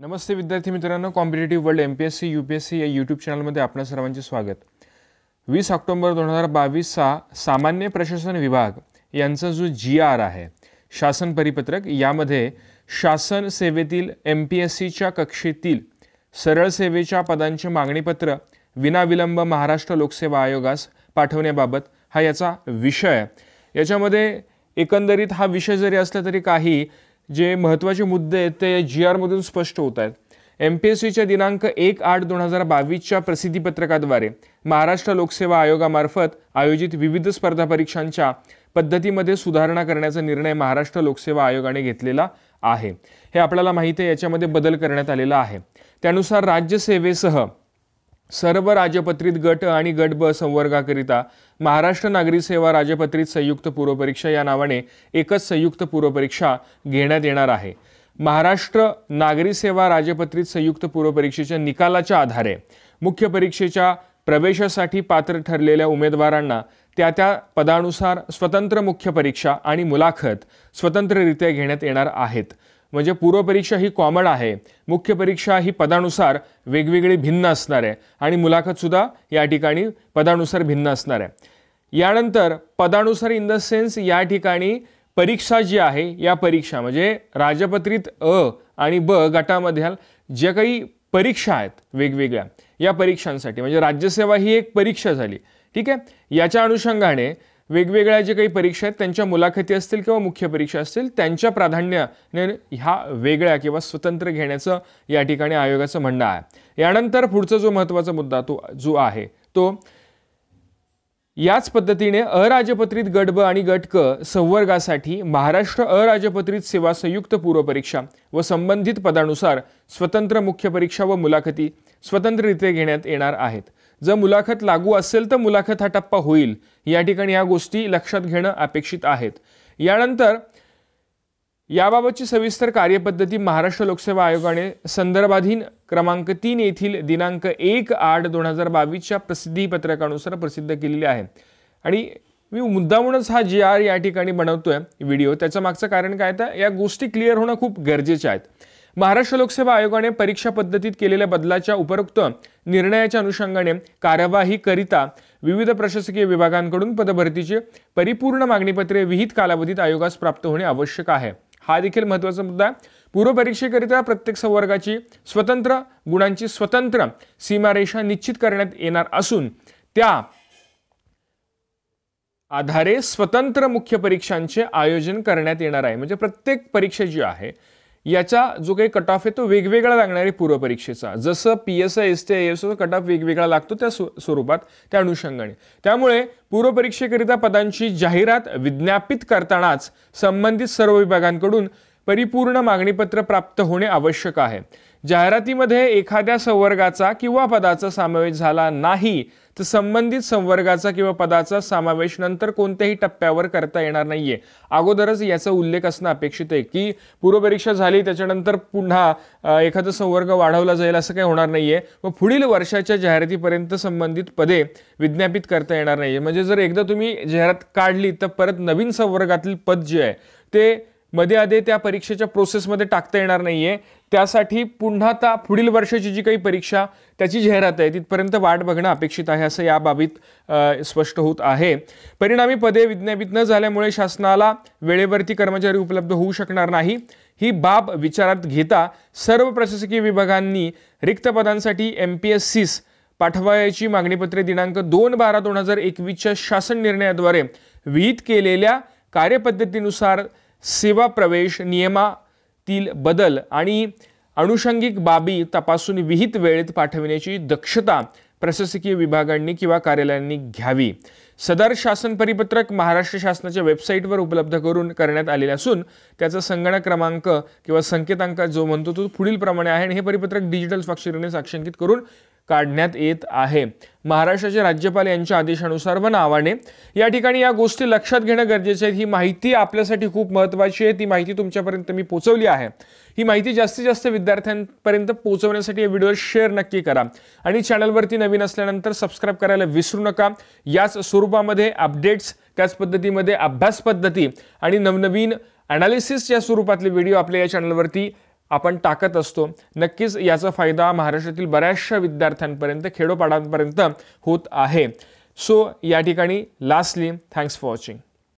नमस्ते विद्यार्थी मित्रांनो competitive world M P S C U P S C या YouTube चॅनलमध्ये आपलं सर्वांचे स्वागत वीस ऑक्टोंबर दोन हजार बावीसचा सामान्य प्रशासन विभाग यांचा जो जी आर आहे शासन परिपत्रक यामध्ये शासन सेवेतील एम पी एस सीच्या कक्षेतील सरळ सेवेच्या पदांचे मागणीपत्र विनाविलंब महाराष्ट्र लोकसेवा आयोगास पाठवण्याबाबत हा याचा विषय याच्यामध्ये एकंदरीत हा विषय जरी असला तरी काही जे महत्त्वाचे मुद्दे आहेत ते जी आरमधून स्पष्ट होत आहेत एम पी एस सीच्या दिनांक एक आठ दोन हजार बावीसच्या प्रसिद्धीपत्रकाद्वारे महाराष्ट्र लोकसेवा आयोगामार्फत आयोजित विविध स्पर्धा परीक्षांच्या पद्धतीमध्ये सुधारणा करण्याचा निर्णय महाराष्ट्र लोकसेवा आयोगाने घेतलेला आहे हे आपल्याला माहिती आहे याच्यामध्ये बदल करण्यात आलेला आहे त्यानुसार राज्यसेवेसह सर्व राजपत्रित गट आणि गट ब संवर्गाकरिता महाराष्ट्र नागरी सेवा राजपत्रित संयुक्त पूर्वपरीक्षा या नावाने एकच संयुक्त पूर्वपरीक्षा घेण्यात येणार आहे महाराष्ट्र नागरी सेवा राजपत्रित संयुक्त पूर्वपरीक्षेच्या निकालाच्या आधारे मुख्य परीक्षेच्या प्रवेशासाठी पात्र ठरलेल्या उमेदवारांना त्या त्या पदानुसार स्वतंत्र मुख्य परीक्षा आणि मुलाखत स्वतंत्ररित्या घेण्यात येणार आहेत म्हणजे पूर्वपरीक्षा ही कॉमन आहे मुख्य परीक्षा ही पदानुसार वेगवेगळी भिन्न असणार आहे आणि मुलाखतसुद्धा या ठिकाणी पदानुसार भिन्न असणार आहे यानंतर पदानुसार इन द सेन्स या ठिकाणी परीक्षा जी आहे या परीक्षा म्हणजे राजपत्रित अ आणि ब गटामध्ये ज्या काही परीक्षा आहेत वेगवेगळ्या या परीक्षांसाठी म्हणजे राज्यसेवा ही एक परीक्षा झाली ठीक आहे याच्या अनुषंगाने वेगवेगळ्या जे काही परीक्षा आहेत त्यांच्या मुलाखती असतील किंवा मुख्य परीक्षा असतील त्यांच्या प्राधान्याने ह्या वेगळ्या किंवा स्वतंत्र घेण्याचं या ठिकाणी आयोगाचं म्हणणं आहे यानंतर पुढचा जो महत्त्वाचा मुद्दा तो जो आहे तो याच पद्धतीने अराजपत्रित गट आणि गट क संवर्गासाठी महाराष्ट्र अराजपत्रित सेवा संयुक्त पूर्वपरीक्षा व संबंधित पदानुसार स्वतंत्र मुख्य परीक्षा व मुलाखती स्वतंत्ररित्या घेण्यात येणार आहेत जर मुलाखत लागू असेल तर मुलाखत हा टप्पा होईल या ठिकाणी या गोष्टी लक्षात घेणं अपेक्षित आहेत यानंतर याबाबतची सविस्तर कार्यपद्धती महाराष्ट्र लोकसेवा आयोगाने संदर्भाधीन क्रमांक तीन येथील दिनांक एक आठ दोन हजार बावीसच्या प्रसिद्धीपत्रकानुसार प्रसिद्ध केलेली आहे आणि मी मुद्दामूनच हा जी आर या ठिकाणी बनवतोय व्हिडिओ त्याचं मागचं कारण काय तर या गोष्टी क्लिअर होणं खूप गरजेच्या आहेत महाराष्ट्र लोकसेवा आयोगाने परीक्षा पद्धतीत केलेल्या बदलाच्या उपरोक्त निर्णयाच्या अनुषंगाने कार्यवाहीकरिता विविध प्रशासकीय विभागांकडून पदभरतीचे परिपूर्ण मागणीपत्रे विहित कालावधीत आयोगास प्राप्त होणे आवश्यक आहे हा देखील महत्त्वाचा मुद्दा पूर्वपरीक्षेकरिता प्रत्येक संवर्गाची स्वतंत्र गुणांची स्वतंत्र सीमारेषा निश्चित करण्यात येणार असून त्या आधारे स्वतंत्र मुख्य परीक्षांचे आयोजन करण्यात येणार आहे म्हणजे प्रत्येक परीक्षा जी आहे याचा जो काही कट ऑफ आहे तो वेगवेगळा लागणार आहे पूर्वपरीक्षेचा जसं P S I S T I ओचा कट ऑफ वेगवेगळा लागतो त्या स्वरूपात त्या अनुषंगाने त्यामुळे पूर्वपरीक्षेकरिता पदांची जाहिरात विज्ञापित करतानाच संबंधित सर्व विभागांकडून परिपूर्ण मागणीपत्र प्राप्त होणे आवश्यक आहे जाहिरातीमध्ये एखाद्या संवर्गाचा किंवा पदाचा समावेश झाला नाही तर संबंधित संवर्गाचा किंवा पदाचा समावेश नंतर कोणत्याही टप्प्यावर करता येणार आहे अगोदरच याचा उल्लेख असणं अपेक्षित आहे की पूर्वपरीक्षा झाली त्याच्यानंतर पुन्हा एखादा संवर्ग वाढवला जाईल असं काही होणार आहे व पुढील वर्षाच्या जाहिरातीपर्यंत संबंधित पदे विज्ञापित करता येणार नाही म्हणजे जर एकदा तुम्ही जाहिरात काढली तर परत नवीन संवर्गातील पद जे आहे ते मध्ये आधी त्या परीक्षेच्या प्रोसेसमध्ये टाकता येणार नाही आहे त्यासाठी पुन्हा ता पुढील वर्षाची जी काही परीक्षा त्याची जाहिरात आहे तिथपर्यंत वाट बघणं अपेक्षित आहे असं या बाबीत स्पष्ट होत आहे परिणामी पदे विज्ञापित न झाल्यामुळे शासनाला वेळेवरती कर्मचारी उपलब्ध होऊ शकणार नाही ही बाब विचारात घेता सर्व प्रशासकीय विभागांनी रिक्त पदांसाठी एम पी एस सीस पाठवायची मागणीपत्रे दिनांक दोन बारा दोन हजार एकवीसच्या शासन निर्णयाद्वारे विहित केलेल्या कार्यपद्धतीनुसार सेवा प्रवेश नियमातील बदल आणि अनुषंगिक बाबी तपासून विहित वेळेत पाठविण्याची दक्षता प्रशासकीय विभागांनी किंवा कार्यालयांनी घ्यावी सदर शासन परिपत्रक महाराष्ट्र शासनाच्या वेबसाईटवर उपलब्ध करून करण्यात आलेले असून त्याचा संगणक क्रमांक किंवा संकेतांक जो म्हणतो तो पुढील प्रमाणे आहे आणि हे परिपत्रक डिजिटल स्वाक्षरीने साक्षांकित करून काढण्यात येत आहे महाराष्ट्राचे राज्यपाल यांच्या आदेशानुसार व नावाने या ठिकाणी या गोष्टी लक्षात घेणं गरजेचं आहे ही माहिती आपल्यासाठी खूप महत्त्वाची आहे ती माहिती तुमच्यापर्यंत मी पोचवली आहे ही माहिती जास्तीत जास्त विद्यार्थ्यांपर्यंत पोहोचवण्यासाठी या व्हिडिओ शेअर नक्की करा आणि चॅनलवरती नवीन असल्यानंतर सबस्क्राईब करायला विसरू नका याच स्वरूपामध्ये अपडेट्स त्याच पद्धतीमध्ये अभ्यास पद्धती आणि नवनवीन ॲनालिसिस या स्वरूपातले व्हिडिओ आपल्या या चॅनलवरती आपण टाकत असतो नक्कीच याचा फायदा महाराष्ट्रातील बऱ्याचशा विद्यार्थ्यांपर्यंत खेडोपाडांपर्यंत होत आहे सो या ठिकाणी लास्टली थँक्स फॉर वॉचिंग